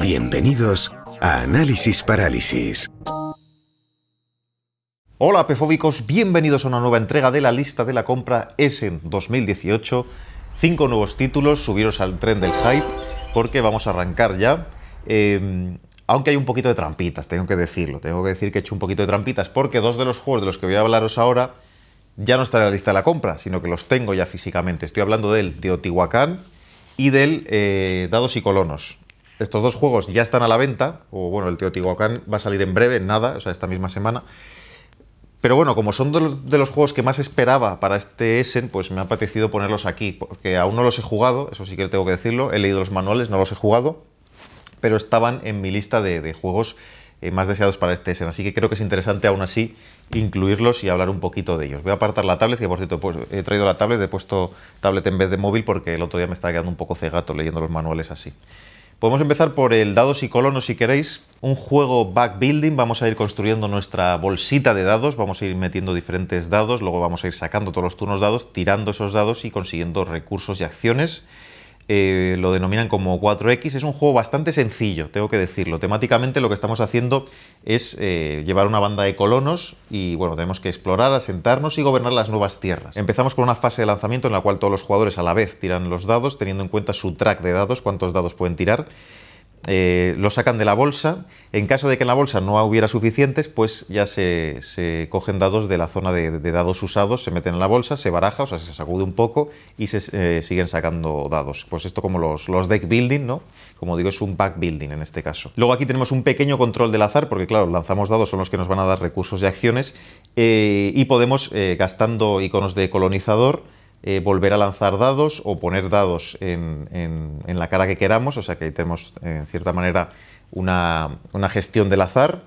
Bienvenidos a Análisis Parálisis. Hola pefóbicos, bienvenidos a una nueva entrega de la lista de la compra en 2018. Cinco nuevos títulos, subiros al tren del hype porque vamos a arrancar ya. Em, aunque hay un poquito de trampitas, tengo que decirlo, tengo que decir que he hecho un poquito de trampitas porque dos de los juegos de los que voy a hablaros ahora ya no están en la lista de la compra, sino que los tengo ya físicamente. Estoy hablando del de Otihuacán y del eh, Dados y Colonos. Estos dos juegos ya están a la venta, o bueno, el Teotihuacán va a salir en breve, nada, o sea, esta misma semana. Pero bueno, como son de los, juegos que más esperaba para este Essen, pues me ha apetecido ponerlos aquí, porque aún no los he jugado, eso sí que tengo que decirlo, he leído los manuales, no los he jugado, pero estaban en mi lista de, juegos eh, más deseados para este Essen, así que creo que es interesante aún así incluirlos y hablar un poquito de ellos. Voy a apartar la tablet, que por cierto pues, he traído la tablet, he puesto tablet en vez de móvil porque el otro día me estaba quedando un poco cegato leyendo los manuales así. Podemos empezar por el dados y colonos si queréis. Un juego backbuilding, vamos a ir construyendo nuestra bolsita de dados, vamos a ir metiendo diferentes dados, luego vamos a ir sacando todos los turnos dados, tirando esos dados y consiguiendo recursos y acciones. Eh, lo denominan como 4X. Es un juego bastante sencillo, tengo que decirlo. Temáticamente lo que estamos haciendo es eh, llevar una banda de colonos y bueno, tenemos que explorar, asentarnos y gobernar las nuevas tierras. Empezamos con una fase de lanzamiento en la cual todos los jugadores a la vez tiran los dados, teniendo en cuenta su track de dados, cuántos dados pueden tirar. Eh, lo sacan de la bolsa. En caso de que en la bolsa no hubiera suficientes, pues ya se, cogen dados de la zona de, dados usados, se meten en la bolsa, se baraja, o sea, se sacude un poco y se eh, siguen sacando dados. Pues esto como los, deck building, ¿no? Como digo, es un back building en este caso. Luego aquí tenemos un pequeño control del azar, porque claro, lanzamos dados, son los que nos van a dar recursos y acciones, eh, y podemos, gastando iconos de colonizador, eh, volver a lanzar dados o poner dados en, la cara que queramos, o sea que ahí tenemos en cierta manera una, gestión del azar.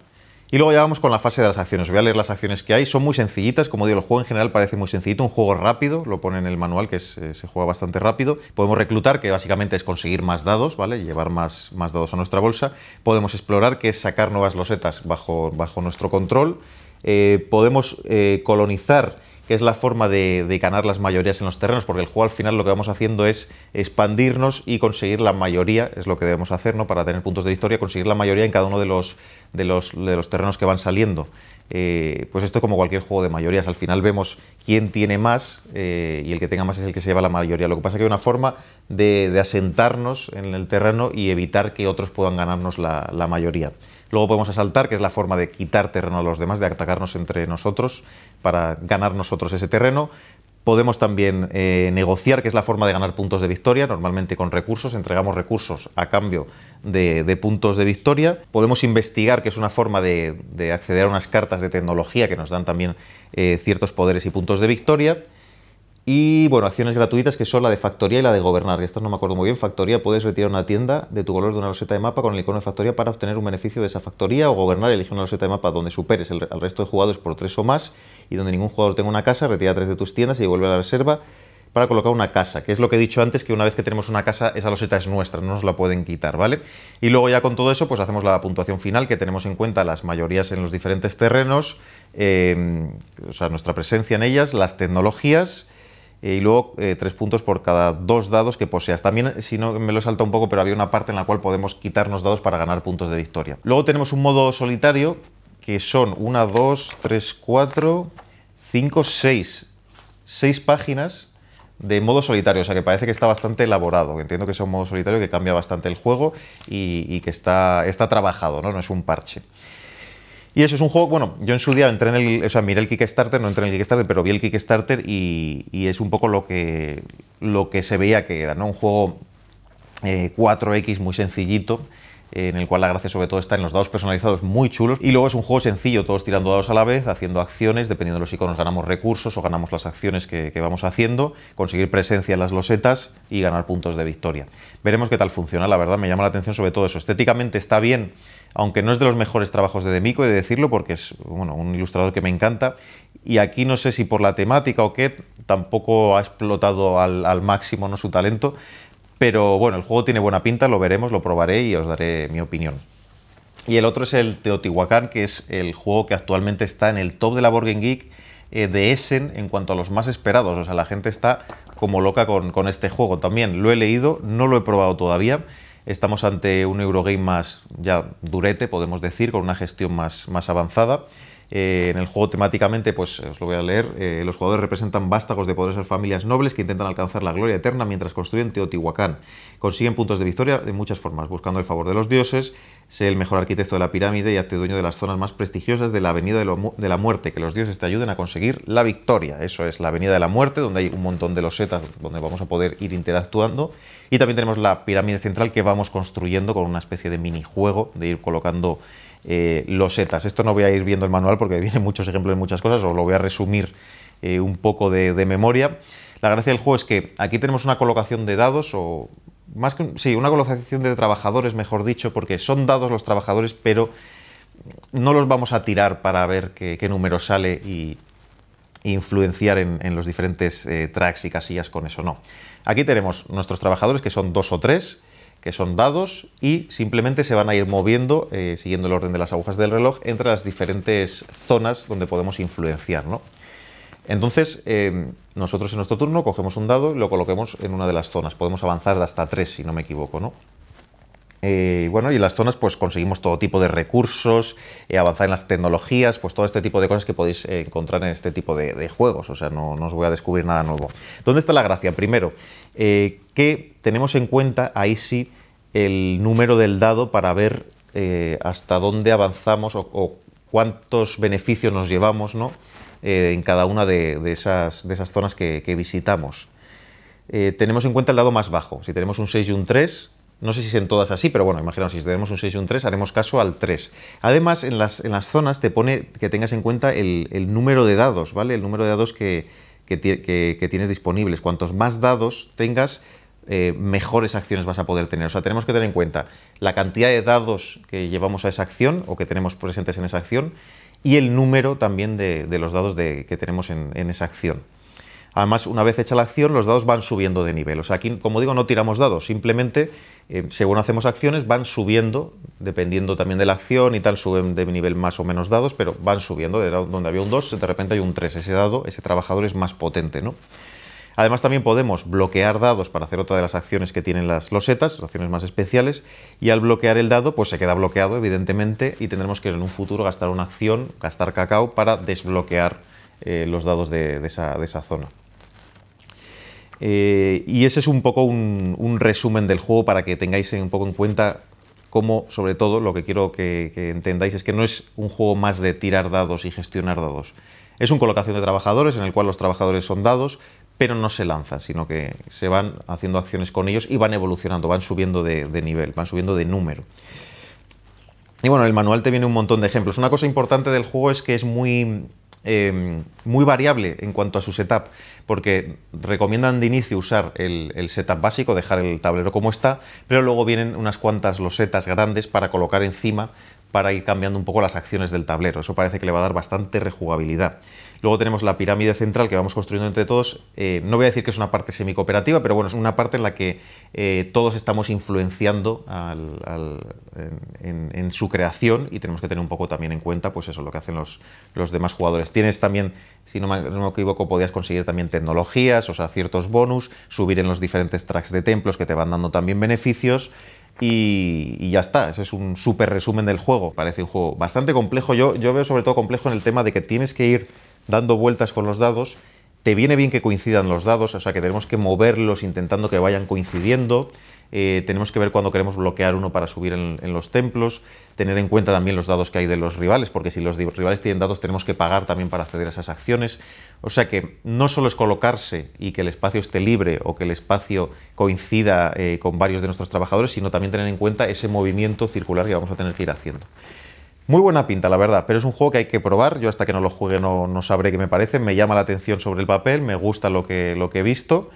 Y luego ya vamos con la fase de las acciones. Voy a leer las acciones que hay. Son muy sencillitas, como digo, el juego en general parece muy sencillito, un juego rápido, lo pone en el manual que eh, se juega bastante rápido. Podemos reclutar, que básicamente es conseguir más dados, ¿vale? Llevar más, más dados a nuestra bolsa. Podemos explorar, que es sacar nuevas losetas bajo, bajo nuestro control. Eh, podemos colonizar que es la forma de, ganar las mayorías en los terrenos, porque el juego al final lo que vamos haciendo es expandirnos y conseguir la mayoría, es lo que debemos hacer, ¿no? Para tener puntos de historia, conseguir la mayoría en cada uno de los, de los, de los terrenos que van saliendo. Eh, pues esto como cualquier juego de mayorías, al final vemos quién tiene más eh, y el que tenga más es el que se lleva la mayoría. Lo que pasa es que hay una forma de, asentarnos en el terreno y evitar que otros puedan ganarnos la, mayoría. Luego podemos asaltar, que es la forma de quitar terreno a los demás, de atacarnos entre nosotros para ganar nosotros ese terreno. Podemos también eh, negociar, que es la forma de ganar puntos de victoria, normalmente con recursos, entregamos recursos a cambio de, puntos de victoria. Podemos investigar, que es una forma de, acceder a unas cartas de tecnología que nos dan también eh, ciertos poderes y puntos de victoria. Y bueno, acciones gratuitas que son la de factoría y la de gobernar, estas no me acuerdo muy bien. Factoría, puedes retirar una tienda de tu color de una loseta de mapa con el icono de factoría para obtener un beneficio de esa factoría o gobernar, elige una loseta de mapa donde superes el, al resto de jugadores por tres o más y donde ningún jugador tenga una casa, retira tres de tus tiendas y vuelve a la reserva para colocar una casa, que es lo que he dicho antes, que una vez que tenemos una casa, esa loseta es nuestra, no nos la pueden quitar, ¿vale? Y luego ya con todo eso, pues hacemos la puntuación final, que tenemos en cuenta las mayorías en los diferentes terrenos, eh, o sea, nuestra presencia en ellas, las tecnologías, y luego eh, tres puntos por cada dos dados que poseas. También, si no me lo saltado un poco, pero había una parte en la cual podemos quitarnos dados para ganar puntos de victoria. Luego tenemos un modo solitario que son una, dos, tres, cuatro, cinco, seis. Seis páginas de modo solitario, o sea que parece que está bastante elaborado. Entiendo que es un modo solitario que cambia bastante el juego y, que está, está trabajado, ¿no? no es un parche. Y eso es un juego, bueno, yo en su día entré en el, o sea, miré el Kickstarter, no entré en el Kickstarter, pero vi el Kickstarter y, y es un poco lo que, lo que se veía que era, ¿no? Un juego 4X eh, muy sencillito, eh, en el cual la gracia sobre todo está en los dados personalizados muy chulos. Y luego es un juego sencillo, todos tirando dados a la vez, haciendo acciones, dependiendo de los iconos ganamos recursos o ganamos las acciones que, que vamos haciendo, conseguir presencia en las losetas y ganar puntos de victoria. Veremos qué tal funciona, la verdad me llama la atención sobre todo eso. Estéticamente está bien aunque no es de los mejores trabajos de Demico, he de decirlo, porque es bueno, un ilustrador que me encanta. Y aquí no sé si por la temática o qué, tampoco ha explotado al, máximo ¿no? su talento. Pero bueno, el juego tiene buena pinta, lo veremos, lo probaré y os daré mi opinión. Y el otro es el Teotihuacán, que es el juego que actualmente está en el top de la borgen Geek eh, de Essen en cuanto a los más esperados. O sea, la gente está como loca con, con este juego también. Lo he leído, no lo he probado todavía Estamos ante un Eurogame más ya durete, podemos decir, con una gestión más, más avanzada. Eh, en el juego temáticamente, pues eh, os lo voy a leer, eh, los jugadores representan vástagos de poderosas familias nobles que intentan alcanzar la gloria eterna mientras construyen Teotihuacán. Consiguen puntos de victoria de muchas formas, buscando el favor de los dioses, sé el mejor arquitecto de la pirámide y hazte dueño de las zonas más prestigiosas de la Avenida de, la Muerte, que los dioses te ayuden a conseguir la victoria. Eso es la Avenida de la Muerte, donde hay un montón de losetas donde vamos a poder ir interactuando. Y también tenemos la pirámide central que vamos construyendo con una especie de minijuego de ir colocando eh, los setas. Esto no voy a ir viendo el manual porque vienen muchos ejemplos de muchas cosas, o lo voy a resumir eh, un poco de, memoria. La gracia del juego es que aquí tenemos una colocación de dados o... Más que, sí, una colocación de trabajadores, mejor dicho, porque son dados los trabajadores, pero no los vamos a tirar para ver qué, número sale y, influenciar en, los diferentes eh, tracks y casillas con eso, no. Aquí tenemos nuestros trabajadores, que son dos o tres, que son dados y simplemente se van a ir moviendo, eh, siguiendo el orden de las agujas del reloj, entre las diferentes zonas donde podemos influenciar. Entonces, eh, nosotros en nuestro turno cogemos un dado y lo coloquemos en una de las zonas. Podemos avanzar de hasta tres, si no me equivoco. ¿no? Eh, bueno, y en las zonas pues conseguimos todo tipo de recursos, eh, avanzar en las tecnologías, pues todo este tipo de cosas que podéis encontrar en este tipo de, juegos. O sea, no, os voy a descubrir nada nuevo. ¿Dónde está la gracia? Primero, eh, que tenemos en cuenta ahí sí el número del dado para ver hasta dónde avanzamos o, cuántos beneficios nos llevamos ¿no? en cada una de, esas, zonas que, que visitamos. tenemos en cuenta el dado más bajo. Si tenemos un 6 y un 3, no sé si son todas así, pero bueno, imaginaos, si tenemos un 6 y un 3, haremos caso al 3. Además, en las, zonas te pone que tengas en cuenta el, número de dados, ¿vale? El número de dados que, tienes disponibles. Cuantos más dados tengas, eh, mejores acciones vas a poder tener. O sea, tenemos que tener en cuenta la cantidad de dados que llevamos a esa acción o que tenemos presentes en esa acción y el número también de, los dados que tenemos en esa acción. Además, una vez hecha la acción, los dados van subiendo de nivel. O sea, aquí, como digo, no tiramos dados, simplemente, eh, según hacemos acciones, van subiendo, dependiendo también de la acción y tal, suben de nivel más o menos dados, pero van subiendo. de donde había un 2, de repente hay un 3. Ese dado, ese trabajador es más potente, ¿no? Además, también podemos bloquear dados para hacer otra de las acciones que tienen las losetas, acciones más especiales, y al bloquear el dado, pues se queda bloqueado, evidentemente, y tendremos que en un futuro gastar una acción, gastar cacao, para desbloquear eh, los dados de esa zona. Eh, y ese es un poco un, resumen del juego para que tengáis un poco en cuenta cómo, sobre todo, lo que quiero que, entendáis es que no es un juego más de tirar dados y gestionar dados. Es un colocación de trabajadores en el cual los trabajadores son dados, pero no se lanzan, sino que se van haciendo acciones con ellos y van evolucionando, van subiendo de, de, nivel, van subiendo de número. Y bueno, el manual te viene un montón de ejemplos. Una cosa importante del juego es que es muy Em, muy variable en cuanto a su setup, porque recomiendan de inicio usar el, el, setup básico, dejar el tablero como está, pero luego vienen unas cuantas losetas grandes para colocar encima para ir cambiando un poco las acciones del tablero. Eso parece que le va a dar bastante rejugabilidad. Luego tenemos la pirámide central que vamos construyendo entre todos. Eh, no voy a decir que es una parte semicooperativa, pero bueno, es una parte en la que eh, todos estamos influenciando en, su creación y tenemos que tener un poco también en cuenta, pues eso, lo que hacen los, demás jugadores. Tienes también, si no me, no me, equivoco, podías conseguir también tecnologías, o sea, ciertos bonus, subir en los diferentes tracks de templos que te van dando también beneficios. Y, ya está, ese es un súper resumen del juego. Parece un juego bastante complejo, yo, yo veo sobre todo complejo en el tema de que tienes que ir dando vueltas con los dados, te viene bien que coincidan los dados, o sea que tenemos que moverlos intentando que vayan coincidiendo. Eh, tenemos que ver cuándo queremos bloquear uno para subir en, los templos, tener en cuenta también los dados que hay de los rivales, porque si los rivales tienen datos tenemos que pagar también para acceder a esas acciones. O sea que no solo es colocarse y que el espacio esté libre o que el espacio coincida eh, con varios de nuestros trabajadores, sino también tener en cuenta ese movimiento circular que vamos a tener que ir haciendo. Muy buena pinta, la verdad, pero es un juego que hay que probar. Yo hasta que no lo juegue no, no sabré qué me parece. Me llama la atención sobre el papel, me gusta lo que, lo que he visto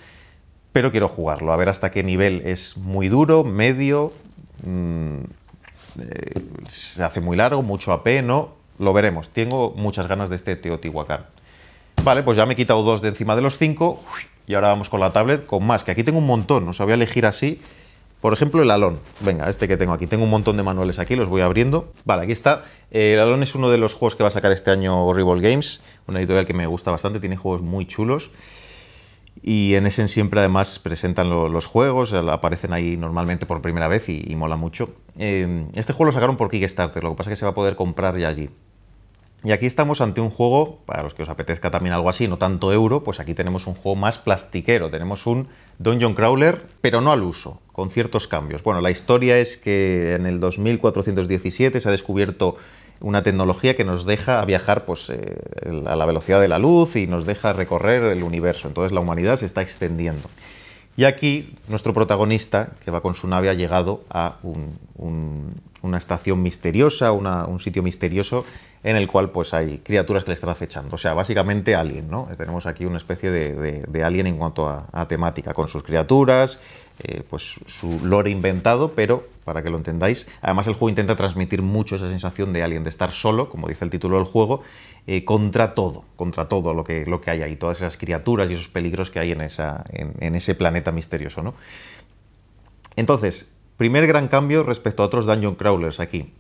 pero quiero jugarlo, a ver hasta qué nivel es muy duro, medio, mm, eh, se hace muy largo, mucho AP, ¿no? Lo veremos, tengo muchas ganas de este Teotihuacán. Vale, pues ya me he quitado dos de encima de los cinco y ahora vamos con la tablet con más, que aquí tengo un montón, o sea, voy a elegir así. Por ejemplo, el alón. Venga, este que tengo aquí. Tengo un montón de manuales aquí, los voy abriendo. Vale, aquí está. El alón es uno de los juegos que va a sacar este año Horrible Games, una editorial que me gusta bastante, tiene juegos muy chulos. Y en Essen siempre además presentan los juegos, aparecen ahí normalmente por primera vez y, mola mucho. Em, este juego lo sacaron por Kickstarter, lo que pasa es que se va a poder comprar ya allí. Y aquí estamos ante un juego, para los que os apetezca también algo así, no tanto euro, pues aquí tenemos un juego más plastiquero, tenemos un Dungeon Crawler, pero no al uso, con ciertos cambios. Bueno, la historia es que en el 2417 se ha descubierto una tecnología que nos deja viajar pues, eh, a la velocidad de la luz y nos deja recorrer el universo. Entonces la humanidad se está extendiendo. Y aquí nuestro protagonista, que va con su nave, ha llegado a una estación misteriosa, un sitio misterioso en el cual pues, hay criaturas que le están acechando. O sea, básicamente alien, ¿no? Tenemos aquí una especie de, de, alien en cuanto a temática, con sus criaturas, eh, pues su lore inventado, pero para que lo entendáis. Además, el juego intenta transmitir mucho esa sensación de alguien de estar solo, como dice el título del juego, eh, contra todo, contra todo lo que, lo que hay ahí, todas esas criaturas y esos peligros que hay en, esa, ese planeta misterioso. Entonces, primer gran cambio respecto a otros dungeon crawlers aquí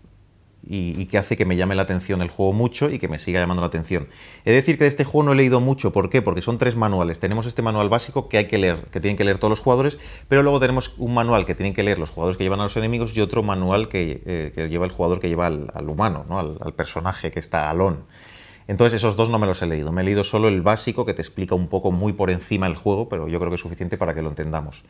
y, que hace que me llame la atención el juego mucho y que me siga llamando la atención. He de decir que de este juego no he leído mucho, ¿por qué? Porque son tres manuales. Tenemos este manual básico que hay que leer, que tienen que leer todos los jugadores, pero luego tenemos un manual que tienen que leer los jugadores que llevan a los enemigos y otro manual que, eh, lleva el jugador que lleva al, humano, ¿no? al, al, personaje que está alón. Entonces esos dos no me los he leído, me he leído solo el básico que te explica un poco muy por encima el juego, pero yo creo que es suficiente para que lo entendamos.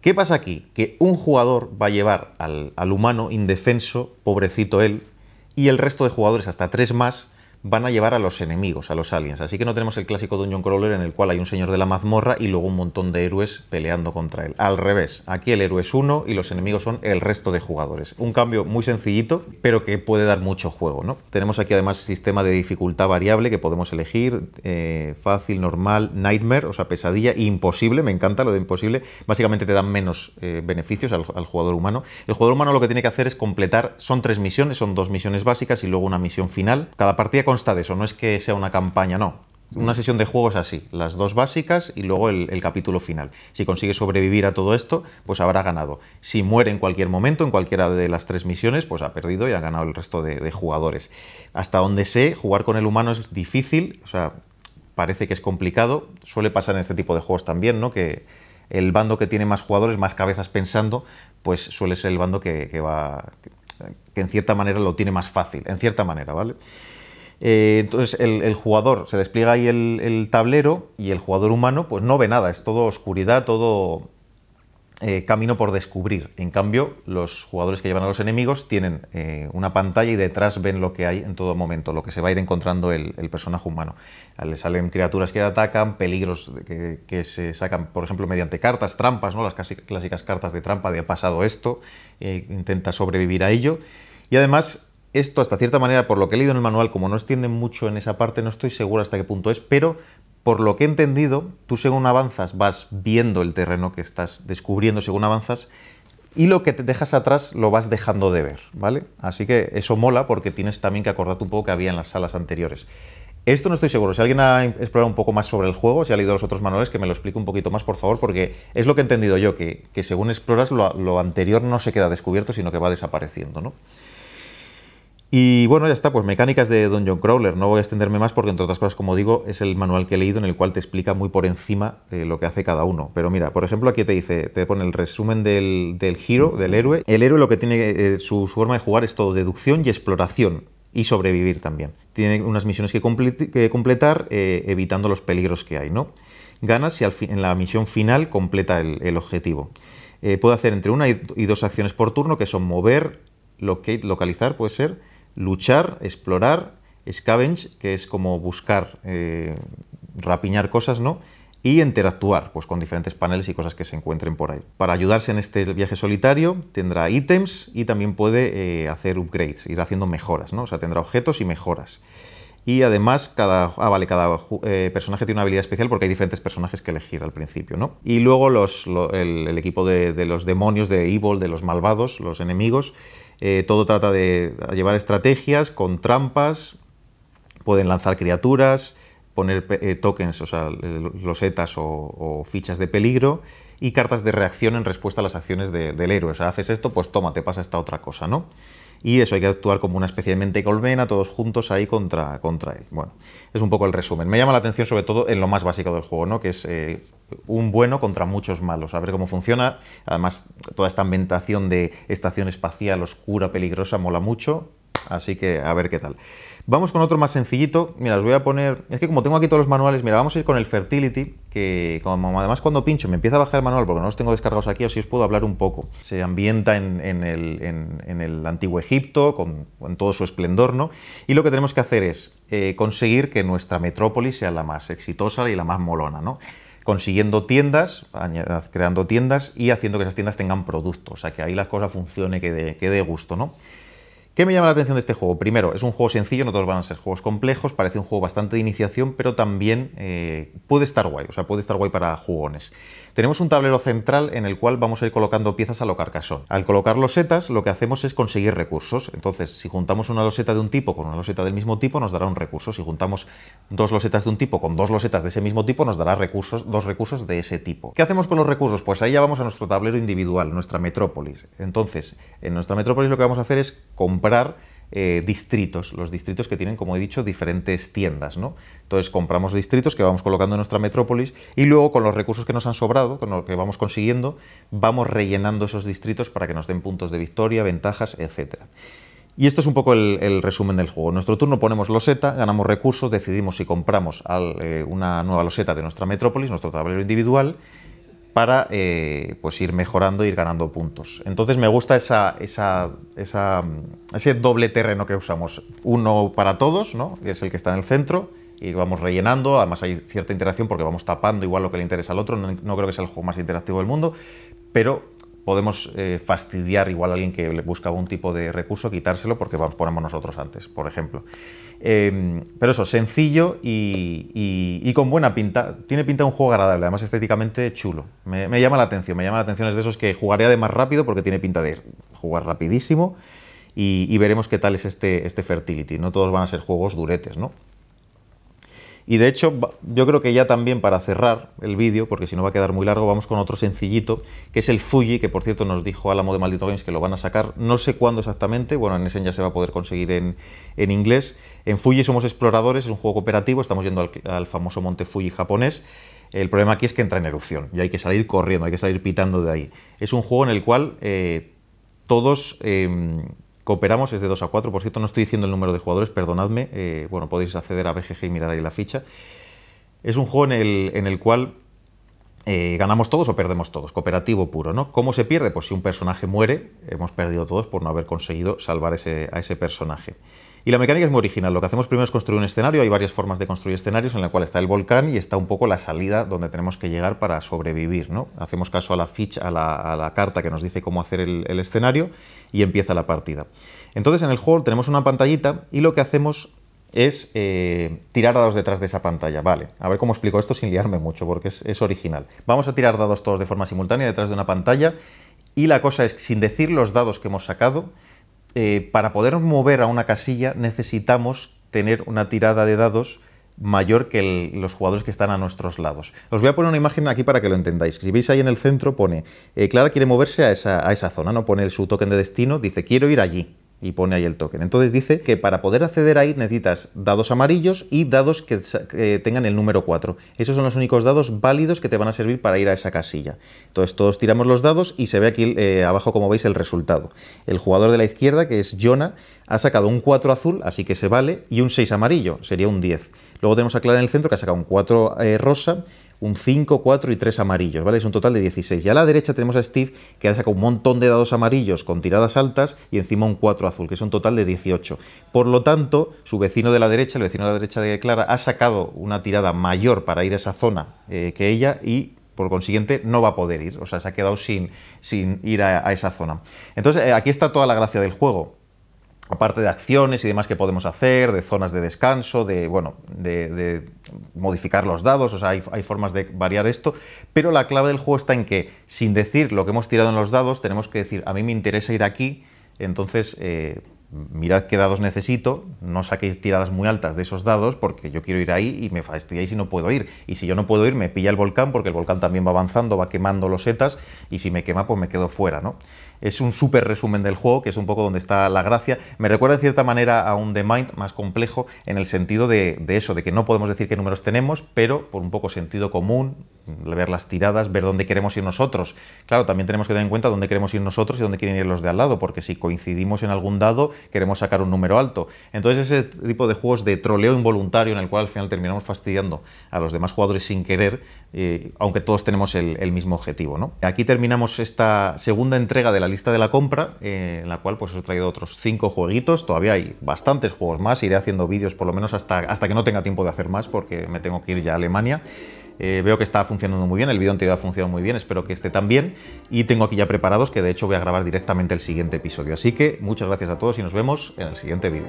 ¿Qué pasa aquí? Que un jugador va a llevar al, humano indefenso, pobrecito él, y el resto de jugadores, hasta tres más, van a llevar a los enemigos, a los aliens. Así que no tenemos el clásico Dungeon Crawler en el cual hay un señor de la mazmorra y luego un montón de héroes peleando contra él. Al revés, aquí el héroe es uno y los enemigos son el resto de jugadores. Un cambio muy sencillito, pero que puede dar mucho juego. ¿no? Tenemos aquí además sistema de dificultad variable que podemos elegir, eh, fácil, normal, nightmare, o sea, pesadilla, imposible, me encanta lo de imposible. Básicamente te dan menos eh, beneficios al, al jugador humano. El jugador humano lo que tiene que hacer es completar, son tres misiones, son dos misiones básicas y luego una misión final. Cada partida consta de eso, no es que sea una campaña, no. Una mm. sesión de juegos así, las dos básicas y luego el, capítulo final. Si consigue sobrevivir a todo esto, pues habrá ganado. Si muere en cualquier momento, en cualquiera de las tres misiones, pues ha perdido y ha ganado el resto de, jugadores. Hasta donde sé, jugar con el humano es difícil, o sea, parece que es complicado. Suele pasar en este tipo de juegos también, ¿no? Que el bando que tiene más jugadores, más cabezas pensando, pues suele ser el bando que, va. que en cierta manera lo tiene más fácil, en cierta manera, ¿vale? Eh, entonces el, jugador se despliega ahí el, tablero y el jugador humano pues no ve nada, es todo oscuridad, todo eh, camino por descubrir. En cambio, los jugadores que llevan a los enemigos tienen eh, una pantalla y detrás ven lo que hay en todo momento, lo que se va a ir encontrando el, personaje humano. Le salen criaturas que atacan, peligros que, se sacan, por ejemplo, mediante cartas, trampas, ¿no? las clásicas cartas de trampa de ha pasado esto, intenta sobrevivir a ello. Y además esto, hasta cierta manera, por lo que he leído en el manual, como no extienden mucho en esa parte, no estoy seguro hasta qué punto es, pero por lo que he entendido, tú según avanzas vas viendo el terreno que estás descubriendo según avanzas y lo que te dejas atrás lo vas dejando de ver, ¿vale? Así que eso mola porque tienes también que acordarte un poco que había en las salas anteriores. Esto no estoy seguro. Si alguien ha explorado un poco más sobre el juego, si ha leído los otros manuales, que me lo explique un poquito más, por favor, porque es lo que he entendido yo, que, según exploras lo, lo, anterior no se queda descubierto, sino que va desapareciendo, ¿no? Y bueno, ya está, pues mecánicas de Dungeon Crawler. No voy a extenderme más porque, entre otras cosas, como digo, es el manual que he leído en el cual te explica muy por encima lo que hace cada uno. Pero mira, por ejemplo, aquí te dice, te pone el resumen del, del del héroe. El héroe lo que tiene, eh, su, forma de jugar es todo deducción y exploración y sobrevivir también. Tiene unas misiones que, completar eh, evitando los peligros que hay, ¿no? Ganas si al en la misión final completa el, objetivo. Eh, puede hacer entre una y, dos acciones por turno, que son mover, localizar, puede ser, luchar, explorar, scavenge, que es como buscar, eh, rapiñar cosas, ¿no? Y interactuar pues, con diferentes paneles y cosas que se encuentren por ahí. Para ayudarse en este viaje solitario tendrá ítems y también puede eh, hacer upgrades, ir haciendo mejoras, ¿no? O sea, tendrá objetos y mejoras. Y además, cada, ah, cada eh, personaje tiene una habilidad especial porque hay diferentes personajes que elegir al principio, ¿no? Y luego los, el, equipo de, de, los demonios, de Evil, de los malvados, los enemigos, eh, todo trata de llevar estrategias con trampas, pueden lanzar criaturas, poner eh, tokens, o sea, losetas o, o, fichas de peligro y cartas de reacción en respuesta a las acciones del héroe. O sea, haces esto, pues toma, te pasa esta otra cosa, ¿no? Y eso hay que actuar como una especie de mente colmena, todos juntos ahí contra, contra él. Bueno, es un poco el resumen. Me llama la atención sobre todo en lo más básico del juego, ¿no? Que es eh, un bueno contra muchos malos, a ver cómo funciona. Además, toda esta ambientación de estación espacial oscura, peligrosa, mola mucho, así que a ver qué tal. Vamos con otro más sencillito, mira, os voy a poner, es que como tengo aquí todos los manuales, mira, vamos a ir con el Fertility, que como además cuando pincho me empieza a bajar el manual, porque no los tengo descargados aquí, así os puedo hablar un poco. Se ambienta en, el, antiguo Egipto, con, todo su esplendor, ¿no? Y lo que tenemos que hacer es eh, conseguir que nuestra metrópolis sea la más exitosa y la más molona, ¿no? consiguiendo tiendas, creando tiendas y haciendo que esas tiendas tengan productos. O sea, que ahí la cosa funcione, que dé gusto, ¿no? ¿Qué me llama la atención de este juego? Primero, es un juego sencillo, no todos van a ser juegos complejos, parece un juego bastante de iniciación, pero también eh, puede estar guay, o sea, puede estar guay para jugones. Tenemos un tablero central en el cual vamos a ir colocando piezas a lo carcasón. Al colocar los setas, lo que hacemos es conseguir recursos. Entonces, si juntamos una loseta de un tipo con una loseta del mismo tipo, nos dará un recurso. Si juntamos dos losetas de un tipo con dos losetas de ese mismo tipo, nos dará recursos, dos recursos de ese tipo. ¿Qué hacemos con los recursos? Pues ahí ya vamos a nuestro tablero individual, nuestra metrópolis. Entonces, en nuestra metrópolis lo que vamos a hacer es comprar eh, distritos, los distritos que tienen, como he dicho, diferentes tiendas. ¿no? Entonces compramos distritos que vamos colocando en nuestra metrópolis y luego con los recursos que nos han sobrado, con lo que vamos consiguiendo, vamos rellenando esos distritos para que nos den puntos de victoria, ventajas, etc. Y esto es un poco el, resumen del juego. En nuestro turno ponemos loseta, ganamos recursos, decidimos si compramos eh, una nueva loseta de nuestra metrópolis, nuestro tablero individual, para eh, pues ir mejorando ir ganando puntos. Entonces me gusta esa, ese doble terreno que usamos. Uno para todos, que es el que está en el centro, y vamos rellenando, además hay cierta interacción porque vamos tapando igual lo que le interesa al otro, no, creo que sea el juego más interactivo del mundo, pero podemos eh, fastidiar igual a alguien que le busca algún tipo de recurso, quitárselo porque vamos, ponemos nosotros antes, por ejemplo. Em, pero eso, sencillo y, con buena pinta. Tiene pinta de un juego agradable, además estéticamente chulo. Me, llama la atención, me llama la atención. Es de esos que jugaré más rápido porque tiene pinta de jugar rapidísimo y, y veremos qué tal es este, este Fertility. No todos van a ser juegos duretes, ¿no? Y de hecho, yo creo que ya también para cerrar el vídeo, porque si no va a quedar muy largo, vamos con otro sencillito, que es el Fuji, que por cierto nos dijo Álamo de Maldito Games que lo van a sacar, no sé cuándo exactamente, bueno, en ese ya se va a poder conseguir en, inglés. En Fuji somos exploradores, es un juego cooperativo, estamos yendo al, famoso monte Fuji japonés. El problema aquí es que entra en erupción y hay que salir corriendo, hay que salir pitando de ahí. Es un juego en el cual eh, todos em, Cooperamos, es de 2 a 4, por cierto, no estoy diciendo el número de jugadores, perdonadme, eh, bueno, podéis acceder a BGG y mirar ahí la ficha. Es un juego en el, cual eh, ganamos todos o perdemos todos, cooperativo puro, ¿no? ¿Cómo se pierde? Pues si un personaje muere, hemos perdido todos por no haber conseguido salvar a ese personaje. Y la mecánica es muy original. Lo que hacemos primero es construir un escenario. Hay varias formas de construir escenarios en la cual está el volcán y está un poco la salida donde tenemos que llegar para sobrevivir. ¿no? Hacemos caso a la ficha, a la, carta que nos dice cómo hacer el, escenario y empieza la partida. Entonces en el juego tenemos una pantallita y lo que hacemos es eh, tirar dados detrás de esa pantalla. Vale, a ver cómo explico esto sin liarme mucho, porque es, original. Vamos a tirar dados todos de forma simultánea detrás de una pantalla y la cosa es sin decir los dados que hemos sacado, eh, para poder mover a una casilla necesitamos tener una tirada de dados mayor que los jugadores que están a nuestros lados. Os voy a poner una imagen aquí para que lo entendáis. Si veis ahí en el centro pone, eh, Clara quiere moverse a esa, zona, no pone su token de destino, dice quiero ir allí y pone ahí el token. Entonces dice que para poder acceder ahí necesitas dados amarillos y dados que, tengan el número 4. Esos son los únicos dados válidos que te van a servir para ir a esa casilla. Entonces todos tiramos los dados y se ve aquí eh, abajo como veis el resultado. El jugador de la izquierda, que es Jonah, ha sacado un 4 azul, así que se vale, y un 6 amarillo, sería un 10. Luego tenemos a Clara en el centro que ha sacado un 4 eh, rosa un 5, 4 y 3 amarillos, ¿vale? Es un total de 16. Y a la derecha tenemos a Steve que ha sacado un montón de dados amarillos con tiradas altas y encima un 4 azul, que es un total de 18. Por lo tanto, su vecino de la derecha, el vecino de la derecha de Clara, ha sacado una tirada mayor para ir a esa zona eh, que ella y por consiguiente no va a poder ir, o sea, se ha quedado sin, sin ir a, esa zona. Entonces, eh, aquí está toda la gracia del juego aparte de acciones y demás que podemos hacer, de zonas de descanso, de, bueno, de, modificar los dados, o sea, hay, formas de variar esto, pero la clave del juego está en que, sin decir lo que hemos tirado en los dados, tenemos que decir, a mí me interesa ir aquí, entonces eh, mirad qué dados necesito, no saquéis tiradas muy altas de esos dados, porque yo quiero ir ahí y me fastidiáis y no puedo ir, y si yo no puedo ir, me pilla el volcán, porque el volcán también va avanzando, va quemando los setas y si me quema, pues me quedo fuera, ¿no? es un súper resumen del juego, que es un poco donde está la gracia. Me recuerda de cierta manera a un The Mind más complejo en el sentido de, de eso, de que no podemos decir qué números tenemos, pero por un poco sentido común, Mm, ver las tiradas, ver dónde queremos ir nosotros. Claro, también tenemos que tener en cuenta dónde queremos ir nosotros y dónde quieren ir los de al lado, porque si coincidimos en algún dado, queremos sacar un número alto. Entonces ese tipo de juegos de troleo involuntario en el cual al final terminamos fastidiando a los demás jugadores sin querer, eh, aunque todos tenemos el, mismo objetivo. ¿no? Aquí terminamos esta segunda entrega de la lista de la compra, eh, en la cual pues os he traído otros cinco jueguitos, todavía hay bastantes juegos más, iré haciendo vídeos por lo menos hasta, hasta que no tenga tiempo de hacer más, porque me tengo que ir ya a Alemania. Eh, veo que está funcionando muy bien, el vídeo anterior ha funcionado muy bien, espero que esté también. Y tengo aquí ya preparados que de hecho voy a grabar directamente el siguiente episodio. Así que muchas gracias a todos y nos vemos en el siguiente vídeo.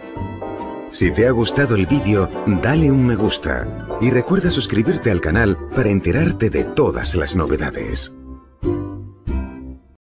Si te ha gustado el vídeo, dale un me gusta y recuerda suscribirte al canal para enterarte de todas las novedades.